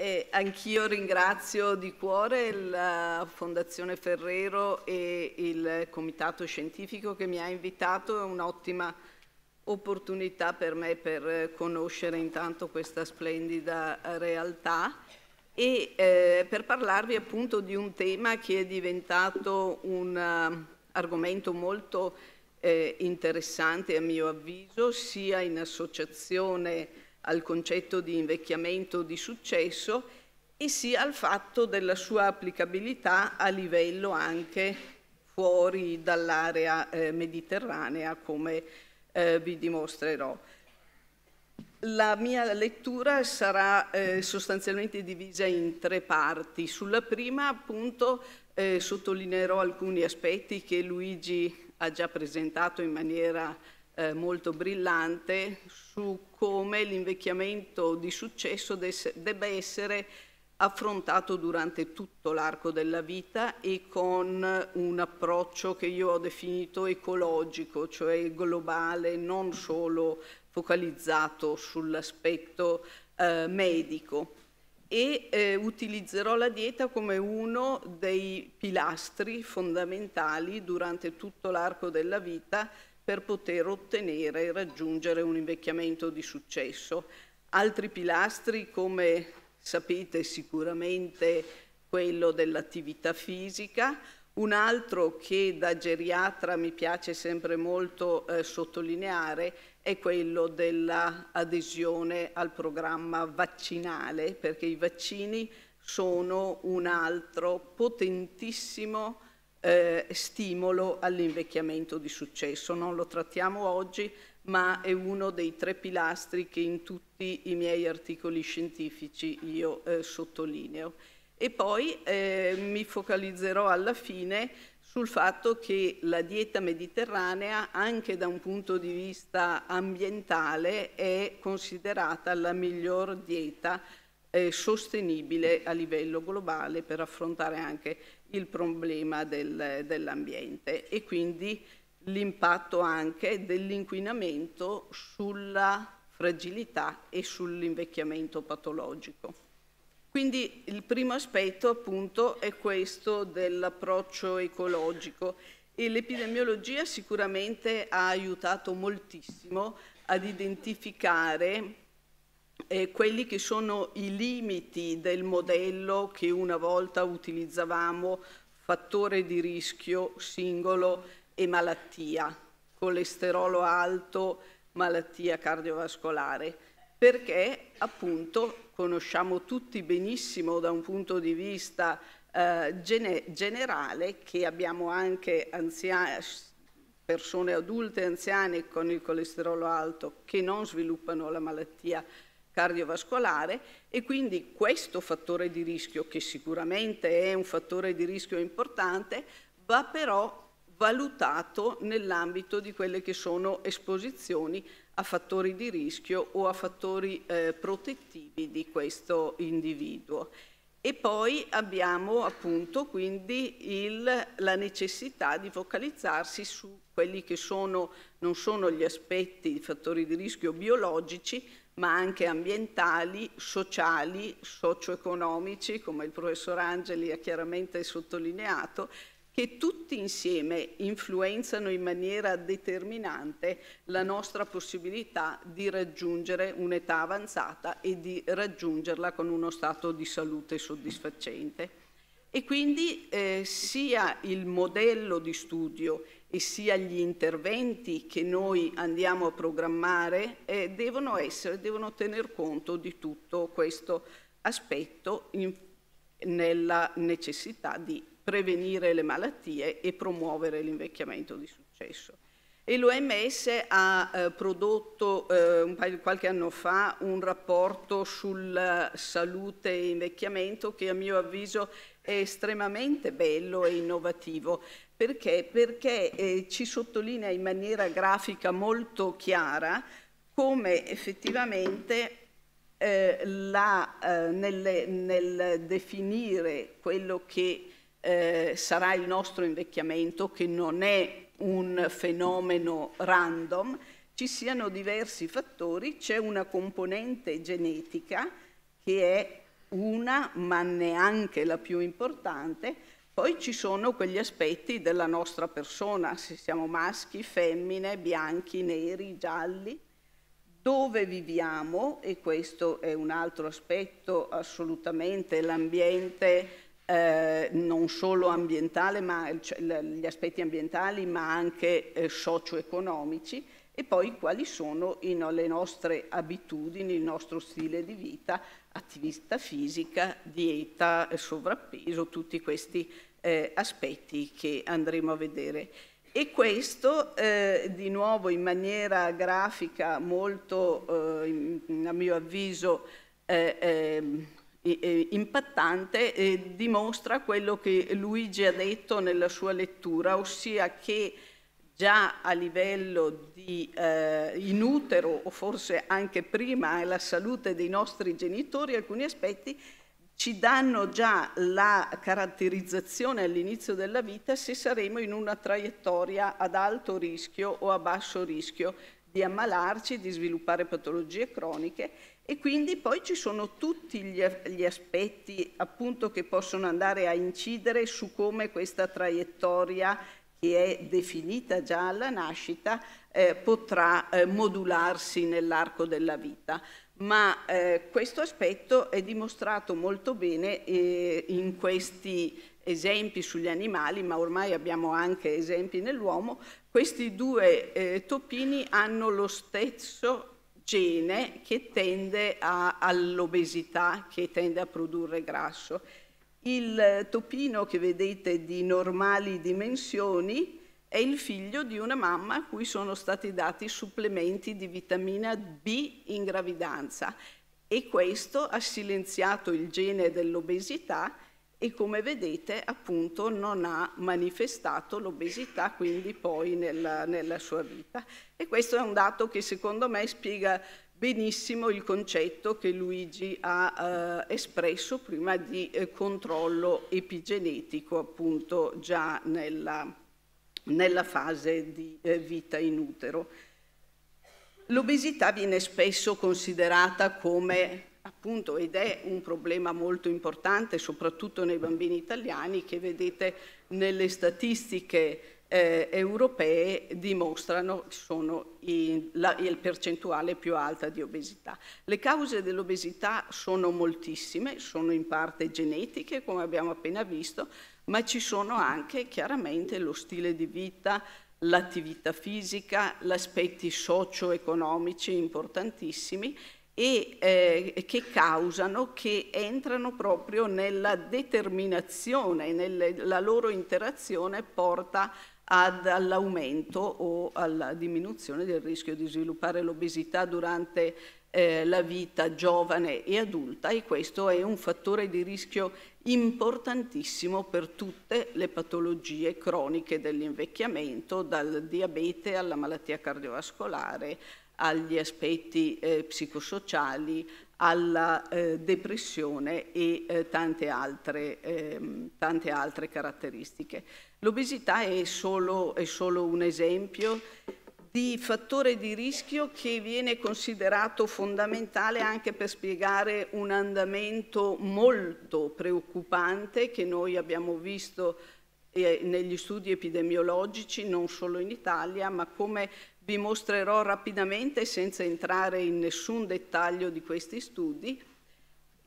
Eh, anch'io ringrazio di cuore la eh, Fondazione Ferrero e il Comitato Scientifico che mi ha invitato, è un'ottima opportunità per me per eh, conoscere intanto questa splendida eh, realtà e eh, per parlarvi appunto di un tema che è diventato un uh, argomento molto eh, interessante a mio avviso, sia in associazione al concetto di invecchiamento di successo e sia al fatto della sua applicabilità a livello anche fuori dall'area eh, mediterranea come eh, vi dimostrerò. La mia lettura sarà eh, sostanzialmente divisa in tre parti. Sulla prima appunto eh, sottolineerò alcuni aspetti che Luigi ha già presentato in maniera eh, molto brillante su come l'invecchiamento di successo debba essere affrontato durante tutto l'arco della vita e con un approccio che io ho definito ecologico, cioè globale, non solo focalizzato sull'aspetto eh, medico. E eh, utilizzerò la dieta come uno dei pilastri fondamentali durante tutto l'arco della vita per poter ottenere e raggiungere un invecchiamento di successo. Altri pilastri, come sapete sicuramente, quello dell'attività fisica, un altro che da geriatra mi piace sempre molto eh, sottolineare è quello dell'adesione al programma vaccinale, perché i vaccini sono un altro potentissimo eh, stimolo all'invecchiamento di successo. Non lo trattiamo oggi, ma è uno dei tre pilastri che in tutti i miei articoli scientifici io eh, sottolineo. E poi eh, mi focalizzerò alla fine sul fatto che la dieta mediterranea, anche da un punto di vista ambientale, è considerata la miglior dieta eh, sostenibile a livello globale per affrontare anche il problema del, dell'ambiente e quindi l'impatto anche dell'inquinamento sulla fragilità e sull'invecchiamento patologico. Quindi il primo aspetto appunto è questo dell'approccio ecologico e l'epidemiologia sicuramente ha aiutato moltissimo ad identificare eh, quelli che sono i limiti del modello che una volta utilizzavamo, fattore di rischio singolo e malattia, colesterolo alto, malattia cardiovascolare, perché appunto conosciamo tutti benissimo da un punto di vista eh, gene generale che abbiamo anche anziani, persone adulte anziane con il colesterolo alto che non sviluppano la malattia cardiovascolare e quindi questo fattore di rischio, che sicuramente è un fattore di rischio importante, va però valutato nell'ambito di quelle che sono esposizioni a fattori di rischio o a fattori eh, protettivi di questo individuo. E poi abbiamo appunto quindi il, la necessità di focalizzarsi su quelli che sono, non sono gli aspetti, i fattori di rischio biologici, ma anche ambientali, sociali, socio-economici, come il professor Angeli ha chiaramente sottolineato, che tutti insieme influenzano in maniera determinante la nostra possibilità di raggiungere un'età avanzata e di raggiungerla con uno stato di salute soddisfacente. E quindi eh, sia il modello di studio e sia gli interventi che noi andiamo a programmare eh, devono essere, devono tener conto di tutto questo aspetto in, nella necessità di prevenire le malattie e promuovere l'invecchiamento di successo. E l'OMS ha eh, prodotto eh, paio, qualche anno fa un rapporto sulla salute e invecchiamento che a mio avviso è estremamente bello e innovativo perché? Perché eh, ci sottolinea in maniera grafica molto chiara come effettivamente eh, la, eh, nel, nel, definire quello che eh, sarà il nostro invecchiamento, che non è un fenomeno random, ci siano diversi fattori, c'è una componente genetica che è una, ma neanche la più importante, poi ci sono quegli aspetti della nostra persona, se siamo maschi, femmine, bianchi, neri, gialli, dove viviamo, e questo è un altro aspetto assolutamente, l'ambiente eh, non solo ambientale, ma cioè, gli aspetti ambientali, ma anche eh, socio-economici, e poi quali sono in, le nostre abitudini, il nostro stile di vita, attività fisica, dieta, sovrappeso, tutti questi eh, aspetti che andremo a vedere. E questo eh, di nuovo in maniera grafica molto, eh, a mio avviso, eh, ehm, eh, impattante, eh, dimostra quello che Luigi ha detto nella sua lettura, ossia che già a livello di eh, in utero o forse anche prima la salute dei nostri genitori, alcuni aspetti ci danno già la caratterizzazione all'inizio della vita se saremo in una traiettoria ad alto rischio o a basso rischio di ammalarci, di sviluppare patologie croniche e quindi poi ci sono tutti gli, aspetti appunto che possono andare a incidere su come questa traiettoria che è definita già alla nascita eh, potrà eh, modularsi nell'arco della vita ma eh, questo aspetto è dimostrato molto bene eh, in questi esempi sugli animali, ma ormai abbiamo anche esempi nell'uomo, questi due eh, topini hanno lo stesso gene che tende all'obesità, che tende a produrre grasso. Il topino che vedete di normali dimensioni è il figlio di una mamma a cui sono stati dati supplementi di vitamina B in gravidanza e questo ha silenziato il gene dell'obesità e come vedete appunto non ha manifestato l'obesità quindi poi nella, nella, sua vita. E questo è un dato che secondo me spiega benissimo il concetto che Luigi ha eh, espresso prima di eh, controllo epigenetico appunto già nella nella fase di eh, vita in utero. L'obesità viene spesso considerata come appunto ed è un problema molto importante soprattutto nei bambini italiani che vedete nelle statistiche eh, europee dimostrano che sono il percentuale più alta di obesità. Le cause dell'obesità sono moltissime, sono in parte genetiche come abbiamo appena visto, ma ci sono anche chiaramente lo stile di vita, l'attività fisica, gli aspetti socio-economici importantissimi e eh, che causano, che entrano proprio nella determinazione, nelle, la loro interazione porta all'aumento o alla diminuzione del rischio di sviluppare l'obesità durante eh, la vita giovane e adulta e questo è un fattore di rischio importantissimo per tutte le patologie croniche dell'invecchiamento, dal diabete alla malattia cardiovascolare, agli aspetti eh, psicosociali, alla eh, depressione e eh, tante, altre, ehm, tante, altre, caratteristiche. L'obesità è, è solo, un esempio di fattore di rischio che viene considerato fondamentale anche per spiegare un andamento molto preoccupante che noi abbiamo visto eh, negli studi epidemiologici, non solo in Italia, ma come vi mostrerò rapidamente senza entrare in nessun dettaglio di questi studi,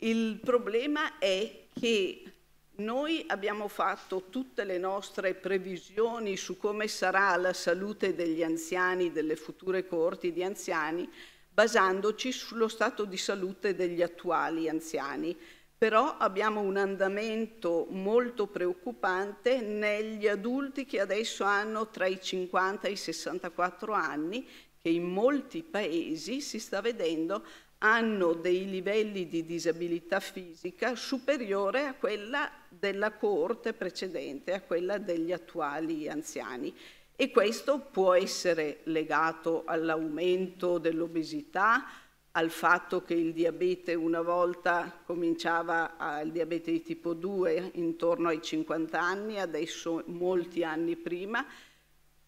il problema è che noi abbiamo fatto tutte le nostre previsioni su come sarà la salute degli anziani, delle future coorti di anziani, basandoci sullo stato di salute degli attuali anziani. Però abbiamo un andamento molto preoccupante negli adulti che adesso hanno tra i 50 e i 64 anni, che in molti paesi si sta vedendo hanno dei livelli di disabilità fisica superiore a quella della coorte precedente, a quella degli attuali anziani. E questo può essere legato all'aumento dell'obesità, al fatto che il diabete una volta cominciava al diabete di tipo 2 intorno ai 50 anni, adesso molti anni prima,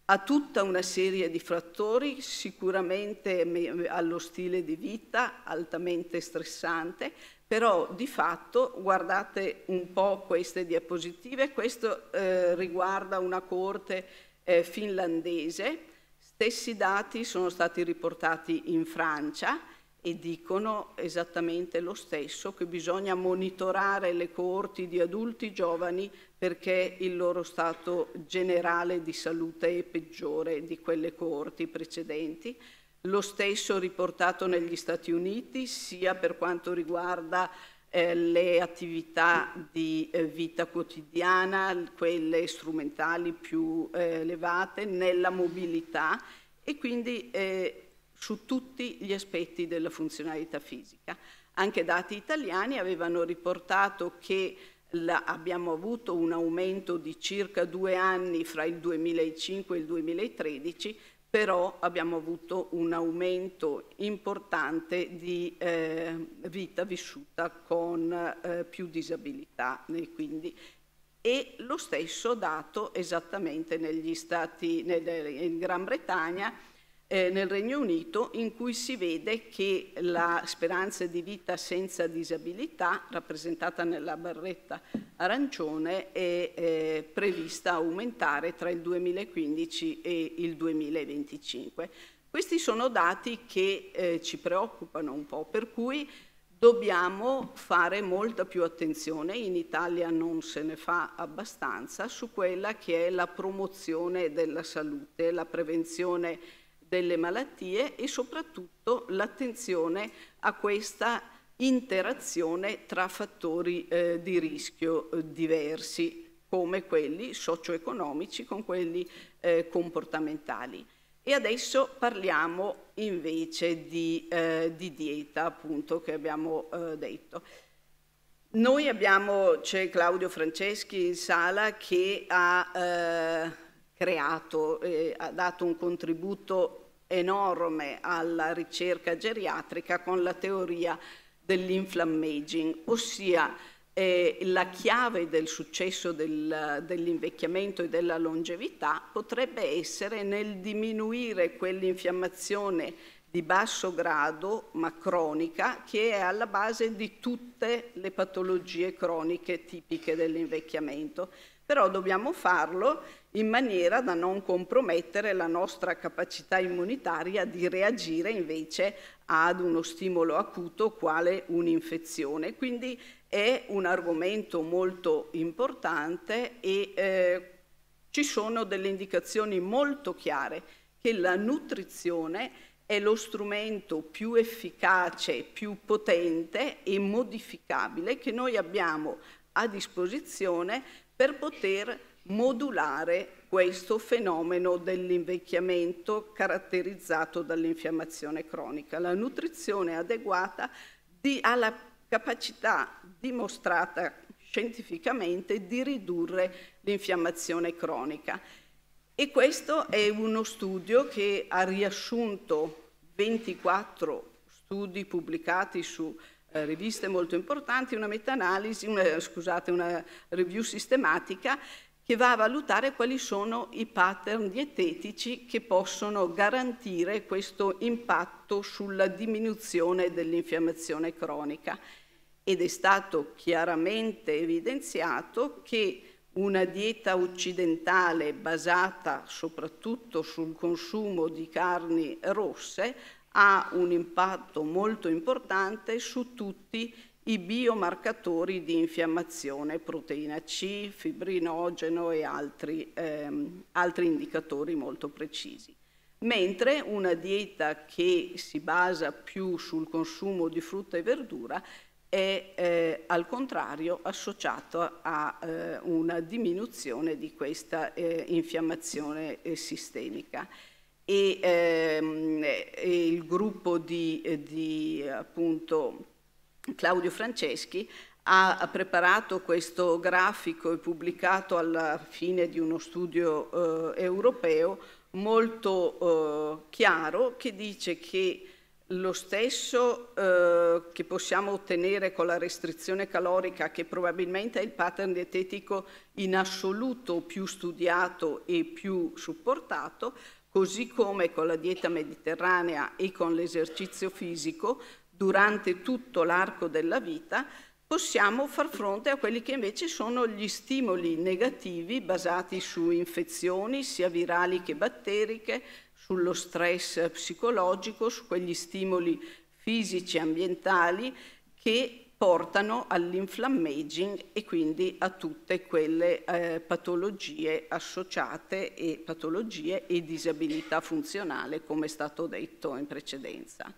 ha tutta una serie di frattori, sicuramente allo stile di vita altamente stressante, però di fatto, guardate un po' queste diapositive, questo eh, riguarda una corte eh, finlandese, stessi dati sono stati riportati in Francia e dicono esattamente lo stesso, che bisogna monitorare le coorti di adulti giovani perché il loro stato generale di salute è peggiore di quelle coorti precedenti. Lo stesso riportato negli Stati Uniti sia per quanto riguarda eh, le attività di eh, vita quotidiana, quelle strumentali più eh, elevate, nella mobilità e quindi eh, su tutti gli aspetti della funzionalità fisica. Anche dati italiani avevano riportato che la, abbiamo avuto un aumento di circa due anni fra il 2005 e il 2013, però abbiamo avuto un aumento importante di eh, vita vissuta con eh, più disabilità. Quindi, e lo stesso dato esattamente negli Stati, nel, in Gran Bretagna, eh, nel Regno Unito in cui si vede che la speranza di vita senza disabilità, rappresentata nella barretta arancione, è eh, prevista aumentare tra il 2015 e il 2025. Questi sono dati che eh, ci preoccupano un po', per cui dobbiamo fare molta più attenzione, in Italia non se ne fa abbastanza, su quella che è la promozione della salute, la prevenzione delle malattie e soprattutto l'attenzione a questa interazione tra fattori eh, di rischio eh, diversi come quelli socio-economici con quelli eh, comportamentali. E adesso parliamo invece di, eh, di dieta, appunto, che abbiamo eh, detto. Noi abbiamo, c'è Claudio Franceschi in sala che ha eh, creato, eh, ha dato un contributo enorme alla ricerca geriatrica con la teoria dell'inflammaging, ossia eh, la chiave del successo del, dell'invecchiamento e della longevità potrebbe essere nel diminuire quell'infiammazione di basso grado ma cronica che è alla base di tutte le patologie croniche tipiche dell'invecchiamento. Però dobbiamo farlo in maniera da non compromettere la nostra capacità immunitaria di reagire invece ad uno stimolo acuto quale un'infezione. Quindi è un argomento molto importante e eh, ci sono delle indicazioni molto chiare che la nutrizione è lo strumento più efficace, più potente e modificabile che noi abbiamo a disposizione per poter modulare questo fenomeno dell'invecchiamento caratterizzato dall'infiammazione cronica. La nutrizione adeguata ha la capacità dimostrata scientificamente di ridurre l'infiammazione cronica. E questo è uno studio che ha riassunto 24 studi pubblicati su eh, riviste molto importanti, una meta-analisi, una, scusate, una review sistematica che va a valutare quali sono i pattern dietetici che possono garantire questo impatto sulla diminuzione dell'infiammazione cronica. Ed è stato chiaramente evidenziato che una dieta occidentale basata soprattutto sul consumo di carni rosse ha un impatto molto importante su tutti i i biomarcatori di infiammazione, proteina C, fibrinogeno e altri, ehm, altri indicatori molto precisi. Mentre una dieta che si basa più sul consumo di frutta e verdura è eh, al contrario associata a eh, una diminuzione di questa eh, infiammazione eh, sistemica. E, ehm, il gruppo di, di appunto, Claudio Franceschi ha preparato questo grafico e pubblicato alla fine di uno studio eh, europeo molto eh, chiaro che dice che lo stesso eh, che possiamo ottenere con la restrizione calorica, che probabilmente è il pattern dietetico in assoluto più studiato e più supportato, così come con la dieta mediterranea e con l'esercizio fisico, durante tutto l'arco della vita, possiamo far fronte a quelli che invece sono gli stimoli negativi basati su infezioni sia virali che batteriche, sullo stress psicologico, su quegli stimoli fisici e ambientali che portano all'inflammaging e quindi a tutte quelle eh, patologie associate e patologie e disabilità funzionale come è stato detto in precedenza.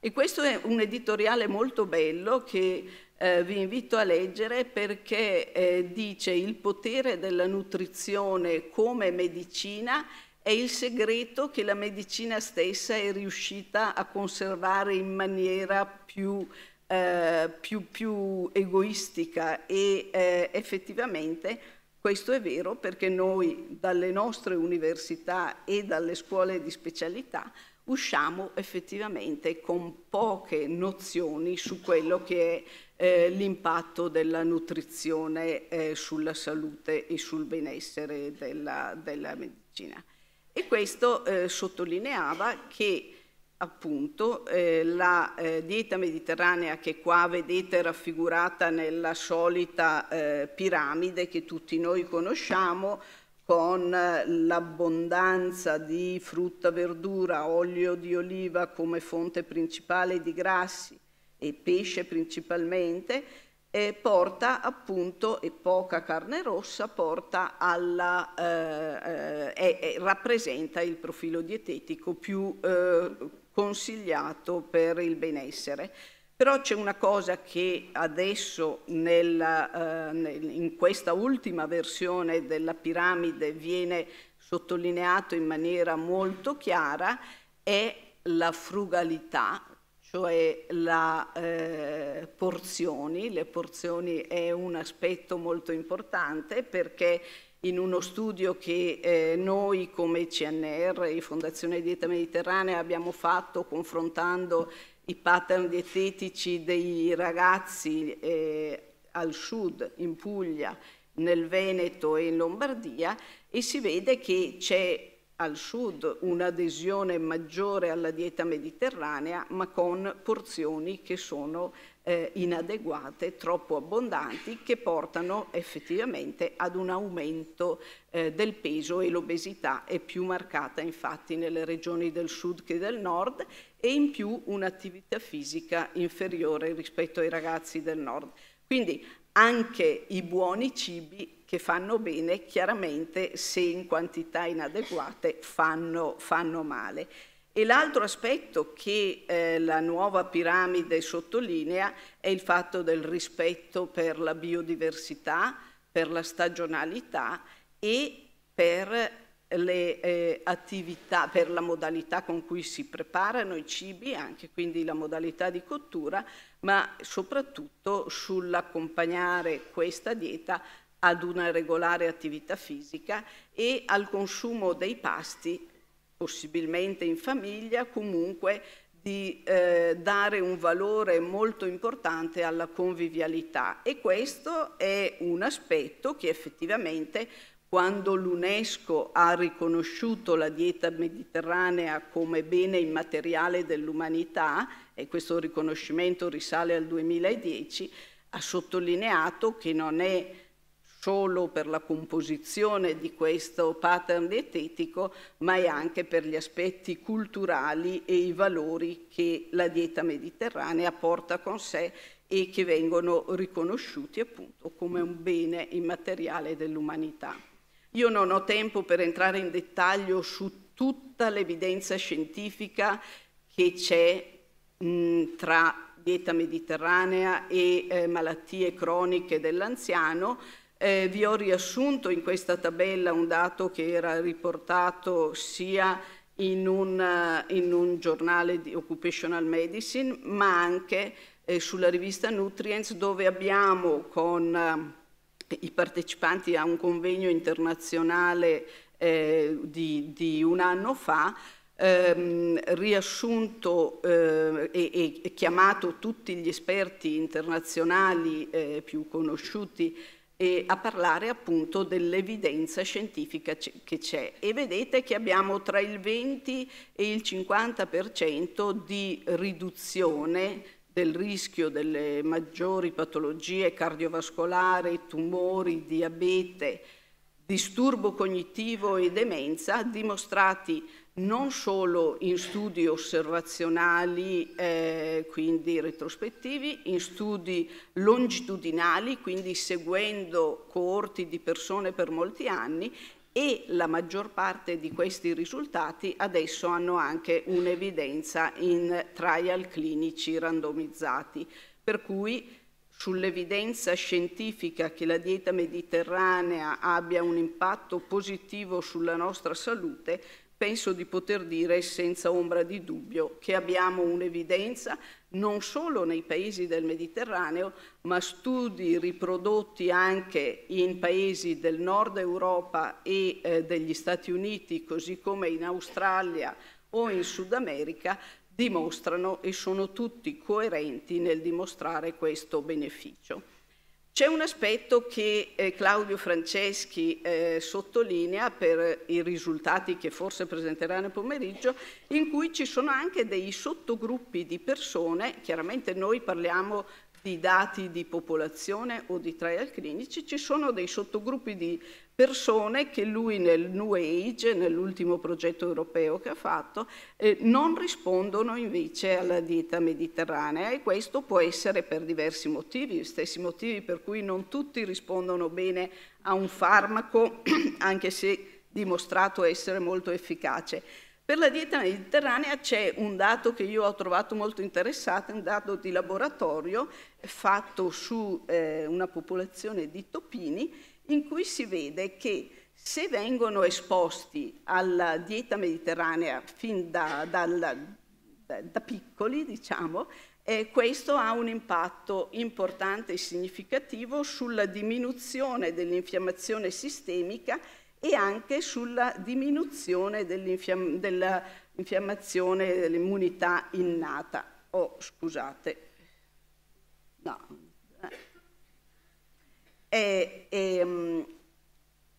E questo è un editoriale molto bello che eh, vi invito a leggere perché eh, dice il potere della nutrizione come medicina è il segreto che la medicina stessa è riuscita a conservare in maniera più, eh, più, più egoistica e eh, effettivamente questo è vero perché noi dalle nostre università e dalle scuole di specialità usciamo effettivamente con poche nozioni su quello che è eh, l'impatto della nutrizione eh, sulla salute e sul benessere della, della medicina. E questo eh, sottolineava che appunto eh, la eh, dieta mediterranea che qua vedete raffigurata nella solita eh, piramide che tutti noi conosciamo, con l'abbondanza di frutta, verdura, olio di oliva come fonte principale di grassi e pesce principalmente, eh, porta appunto, e poca carne rossa, porta alla, eh, eh, rappresenta il profilo dietetico più eh, consigliato per il benessere. Però c'è una cosa che adesso nella, eh, in questa ultima versione della piramide viene sottolineato in maniera molto chiara, è la frugalità, cioè la, eh, porzioni. Le porzioni è un aspetto molto importante perché in uno studio che eh, noi come CNR e Fondazione Dieta Mediterranea abbiamo fatto confrontando i pattern dietetici dei ragazzi eh, al sud, in Puglia, nel Veneto e in Lombardia e si vede che c'è al sud un'adesione maggiore alla dieta mediterranea ma con porzioni che sono eh, inadeguate, troppo abbondanti, che portano effettivamente ad un aumento eh, del peso e l'obesità è più marcata infatti nelle regioni del sud che del nord e in più un'attività fisica inferiore rispetto ai ragazzi del nord. Quindi anche i buoni cibi che fanno bene chiaramente se in quantità inadeguate fanno, fanno male. E l'altro aspetto che eh, la nuova piramide sottolinea è il fatto del rispetto per la biodiversità, per la stagionalità e per le eh, attività, per la modalità con cui si preparano i cibi, anche quindi la modalità di cottura, ma soprattutto sull'accompagnare questa dieta ad una regolare attività fisica e al consumo dei pasti possibilmente in famiglia, comunque di eh, dare un valore molto importante alla convivialità e questo è un aspetto che effettivamente quando l'UNESCO ha riconosciuto la dieta mediterranea come bene immateriale dell'umanità, e questo riconoscimento risale al 2010, ha sottolineato che non è solo per la composizione di questo pattern dietetico, ma è anche per gli aspetti culturali e i valori che la dieta mediterranea porta con sé e che vengono riconosciuti appunto come un bene immateriale dell'umanità. Io non ho tempo per entrare in dettaglio su tutta l'evidenza scientifica che c'è tra dieta mediterranea e eh, malattie croniche dell'anziano, eh, vi ho riassunto in questa tabella un dato che era riportato sia in un, eh, in un giornale di Occupational Medicine, ma anche eh, sulla rivista Nutrients, dove abbiamo con eh, i partecipanti a un convegno internazionale eh, di, di, un anno fa, Ehm, riassunto eh, e, e, chiamato tutti gli esperti internazionali eh, più conosciuti e a parlare appunto dell'evidenza scientifica che c'è e vedete che abbiamo tra il 20 e il 50% di riduzione del rischio delle maggiori patologie cardiovascolari, tumori, diabete, disturbo cognitivo e demenza dimostrati non solo in studi osservazionali, eh, quindi retrospettivi, in studi longitudinali, quindi seguendo coorti di persone per molti anni e la maggior parte di questi risultati adesso hanno anche un'evidenza in trial clinici randomizzati, per cui sull'evidenza scientifica che la dieta mediterranea abbia un impatto positivo sulla nostra salute, penso di poter dire senza ombra di dubbio che abbiamo un'evidenza non solo nei paesi del Mediterraneo, ma studi riprodotti anche in paesi del nord Europa e eh, degli Stati Uniti, così come in Australia o in Sud America, dimostrano e sono tutti coerenti nel dimostrare questo beneficio. C'è un aspetto che eh, Claudio Franceschi eh, sottolinea per i risultati che forse presenterà nel pomeriggio, in cui ci sono anche dei sottogruppi di persone, chiaramente noi parliamo di dati di popolazione o di trial clinici, ci sono dei sottogruppi di persone che lui nel New Age, nell'ultimo progetto europeo che ha fatto, eh, non rispondono invece alla dieta mediterranea e questo può essere per diversi motivi, gli stessi motivi per cui non tutti rispondono bene a un farmaco, anche se dimostrato essere molto efficace. Per la dieta mediterranea c'è un dato che io ho trovato molto interessante, un dato di laboratorio fatto su eh, una popolazione di topini in cui si vede che se vengono esposti alla dieta mediterranea fin da, dalla, da, da piccoli, diciamo, eh, questo ha un impatto importante e significativo sulla diminuzione dell'infiammazione sistemica e anche sulla diminuzione dell'infiammazione dell'immunità innata. Oh, scusate. No. E, eh, e, ehm,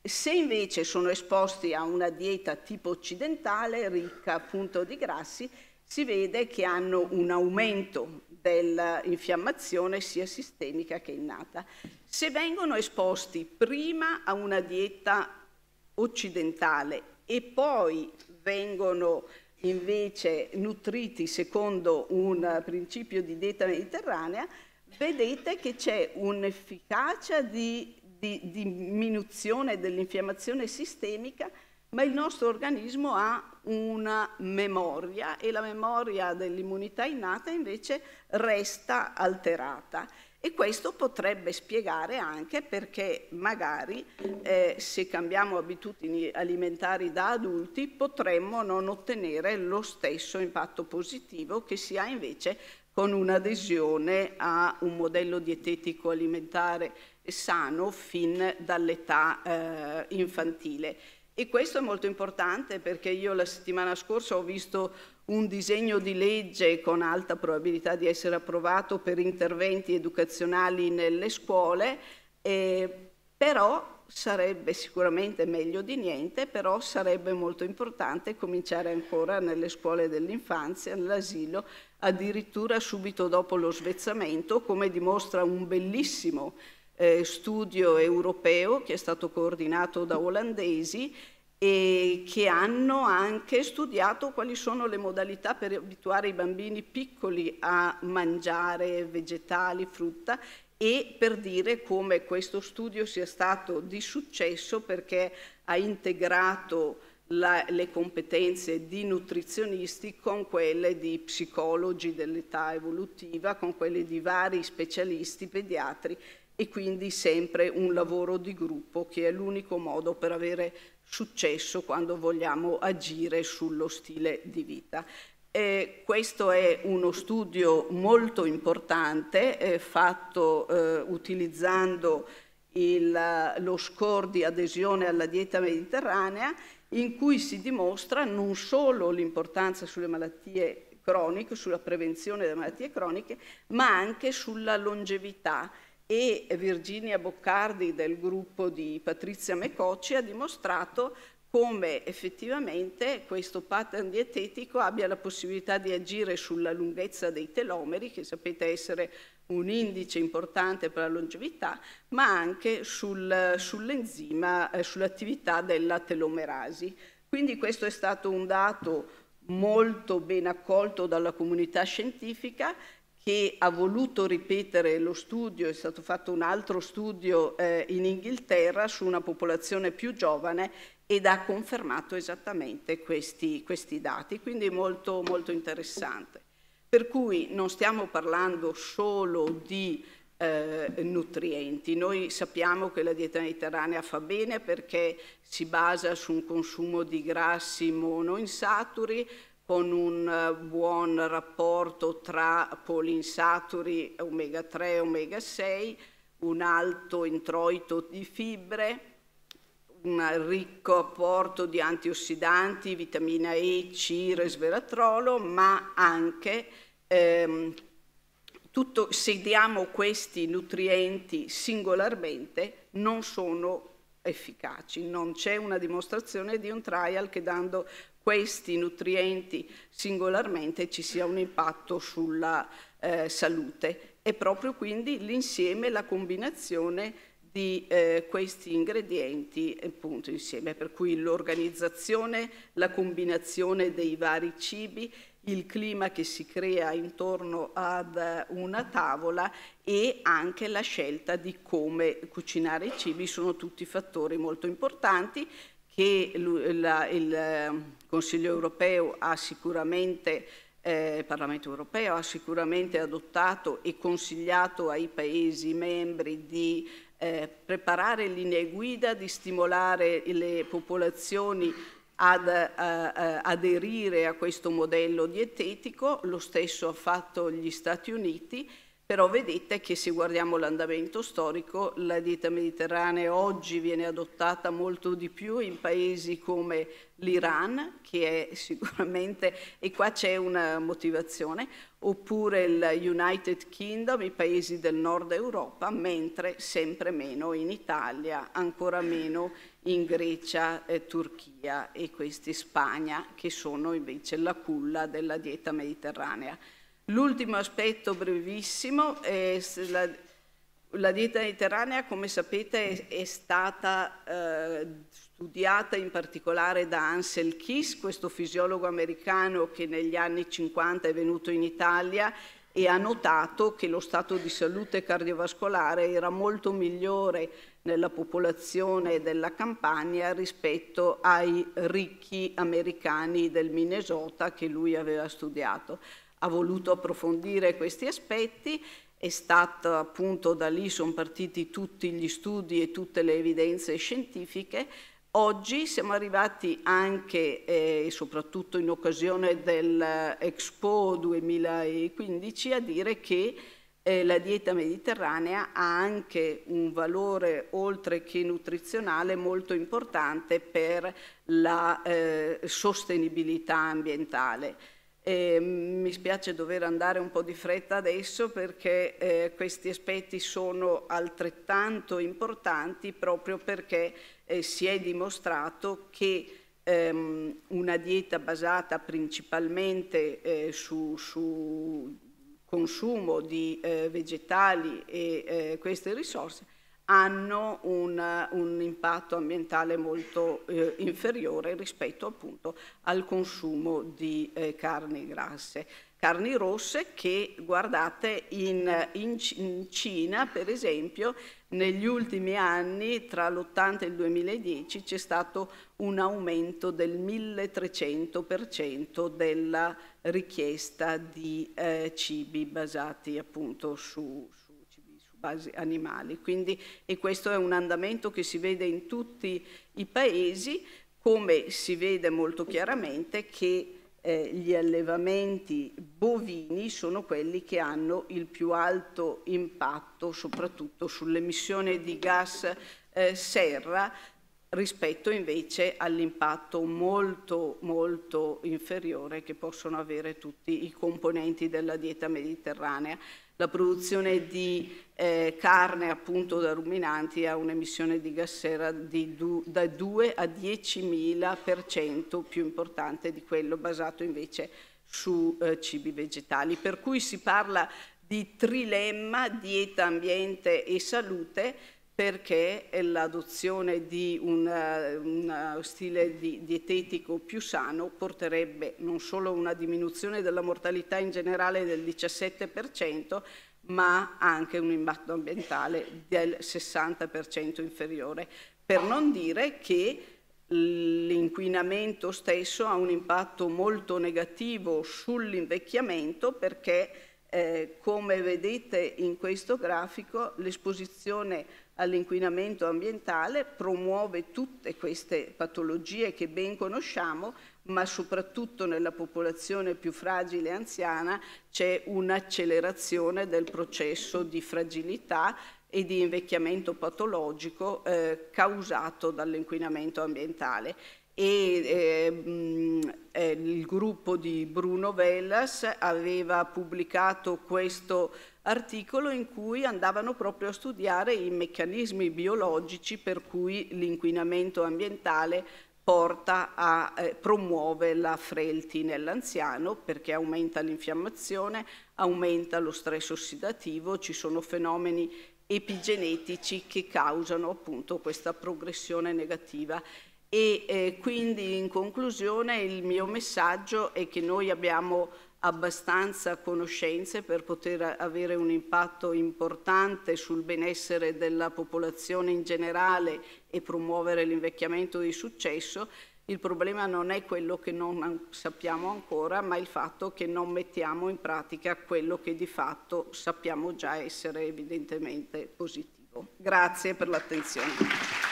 se invece sono esposti a una dieta tipo occidentale, ricca appunto di grassi, si vede che hanno un aumento dell'infiammazione sia sistemica che innata. Se vengono esposti prima a una dieta occidentale e poi vengono invece nutriti secondo un principio di dieta mediterranea, vedete che c'è un'efficacia di, di, diminuzione dell'infiammazione sistemica, ma il nostro organismo ha una memoria e la memoria dell'immunità innata invece resta alterata. E questo potrebbe spiegare anche perché magari eh, se cambiamo abitudini alimentari da adulti potremmo non ottenere lo stesso impatto positivo che si ha invece con un'adesione a un modello dietetico alimentare sano fin dall'età eh, infantile. E questo è molto importante perché io la settimana scorsa ho visto un disegno di legge con alta probabilità di essere approvato per interventi educazionali nelle scuole, eh, però sarebbe sicuramente meglio di niente, però sarebbe molto importante cominciare ancora nelle scuole dell'infanzia, nell'asilo, addirittura subito dopo lo svezzamento, come dimostra un bellissimo eh, studio europeo che è stato coordinato da olandesi e che hanno anche studiato quali sono le modalità per abituare i bambini piccoli a mangiare vegetali, frutta e per dire come questo studio sia stato di successo perché ha integrato la, le competenze di nutrizionisti con quelle di psicologi dell'età evolutiva, con quelle di vari specialisti pediatri e quindi sempre un lavoro di gruppo che è l'unico modo per avere successo quando vogliamo agire sullo stile di vita. Eh, questo è uno studio molto importante eh, fatto eh, utilizzando il, lo score di adesione alla dieta mediterranea in cui si dimostra non solo l'importanza sulle malattie croniche, sulla prevenzione delle malattie croniche, ma anche sulla longevità e Virginia Boccardi del gruppo di Patrizia Mecocci ha dimostrato come effettivamente questo pattern dietetico abbia la possibilità di agire sulla lunghezza dei telomeri, che sapete essere un indice importante per la longevità, ma anche sul, sull'enzima, eh, sull'attività della telomerasi. Quindi questo è stato un dato molto ben accolto dalla comunità scientifica che ha voluto ripetere lo studio, è stato fatto un altro studio eh, in Inghilterra su una popolazione più giovane ed ha confermato esattamente questi, questi dati, quindi è molto, molto interessante. Per cui non stiamo parlando solo di eh, nutrienti. Noi sappiamo che la dieta mediterranea fa bene perché si basa su un consumo di grassi monoinsaturi, con un eh, buon rapporto tra polinsaturi omega 3 e omega 6, un alto introito di fibre, un ricco apporto di antiossidanti, vitamina E, C, resveratrolo, ma anche ehm, tutto, se diamo questi nutrienti singolarmente non sono efficaci, non c'è una dimostrazione di un trial che dando questi nutrienti singolarmente ci sia un impatto sulla eh, salute. E proprio quindi l'insieme, la combinazione di eh, questi ingredienti appunto insieme, per cui l'organizzazione, la combinazione dei vari cibi, il clima che si crea intorno ad eh, una tavola e anche la scelta di come cucinare i cibi sono tutti fattori molto importanti che il ehm, Consiglio europeo ha sicuramente, eh, il Parlamento europeo ha sicuramente adottato e consigliato ai Paesi membri di eh, preparare linee guida, di stimolare le popolazioni ad eh, eh, aderire a questo modello dietetico, lo stesso ha fatto gli Stati Uniti però vedete che se guardiamo l'andamento storico, la dieta mediterranea oggi viene adottata molto di più in paesi come l'Iran, che è sicuramente, e qua c'è una motivazione, oppure il United Kingdom, i paesi del nord Europa, mentre sempre meno in Italia, ancora meno in Grecia, eh, Turchia e questi Spagna, che sono invece la culla della dieta mediterranea. L'ultimo aspetto brevissimo è la, la dieta mediterranea, come sapete, è, è stata eh, studiata in particolare da Ansel Kiss, questo fisiologo americano che negli anni 50 è venuto in Italia e ha notato che lo stato di salute cardiovascolare era molto migliore nella popolazione della Campania rispetto ai ricchi americani del Minnesota che lui aveva studiato ha voluto approfondire questi aspetti è stata appunto da lì sono partiti tutti gli studi e tutte le evidenze scientifiche. Oggi siamo arrivati anche eh, e eh, soprattutto in occasione dell'Expo eh, 2015 a dire che eh, la dieta mediterranea ha anche un valore oltre che nutrizionale molto importante per la eh, sostenibilità ambientale. E mi spiace dover andare un po' di fretta adesso perché eh, questi aspetti sono altrettanto importanti proprio perché eh, si è dimostrato che ehm, una dieta basata principalmente eh, su, su, consumo di eh, vegetali e eh, queste risorse hanno un, un impatto ambientale molto eh, inferiore rispetto appunto al consumo di eh, carni grasse. Carni rosse che, guardate, in, in, in Cina, per esempio, negli ultimi anni, tra l'80 e il 2010, c'è stato un aumento del 1300% della richiesta di eh, cibi basati appunto su, basi animali. Quindi, e questo è un andamento che si vede in tutti i paesi, come si vede molto chiaramente che eh, gli allevamenti bovini sono quelli che hanno il più alto impatto soprattutto sull'emissione di gas eh, serra rispetto invece all'impatto molto molto inferiore che possono avere tutti i componenti della dieta mediterranea la produzione di eh, carne appunto da ruminanti ha un'emissione di gas sera du, da 2 a 10.000% più importante di quello basato invece su eh, cibi vegetali. Per cui si parla di trilemma dieta, ambiente e salute perché l'adozione di un, eh, eh, stile di, dietetico più sano porterebbe non solo a una diminuzione della mortalità in generale del 17%, ma anche un impatto ambientale del 60% inferiore. Per non dire che l'inquinamento stesso ha un impatto molto negativo sull'invecchiamento perché, eh, come vedete in questo grafico, l'esposizione all'inquinamento ambientale, promuove tutte queste patologie che ben conosciamo, ma soprattutto nella popolazione più fragile e anziana c'è un'accelerazione del processo di fragilità e di invecchiamento patologico eh, causato dall'inquinamento ambientale e ehm, eh, il gruppo di Bruno Vellas aveva pubblicato questo articolo in cui andavano proprio a studiare i meccanismi biologici per cui l'inquinamento ambientale porta a, eh, promuove la frelti nell'anziano perché aumenta l'infiammazione, aumenta lo stress ossidativo, ci sono fenomeni epigenetici che causano appunto questa progressione negativa. E eh, quindi in conclusione il mio messaggio è che noi abbiamo abbastanza conoscenze per poter avere un impatto importante sul benessere della popolazione in generale e promuovere l'invecchiamento di successo, il problema non è quello che non sappiamo ancora, ma il fatto che non mettiamo in pratica quello che di fatto sappiamo già essere evidentemente positivo. Grazie per l'attenzione.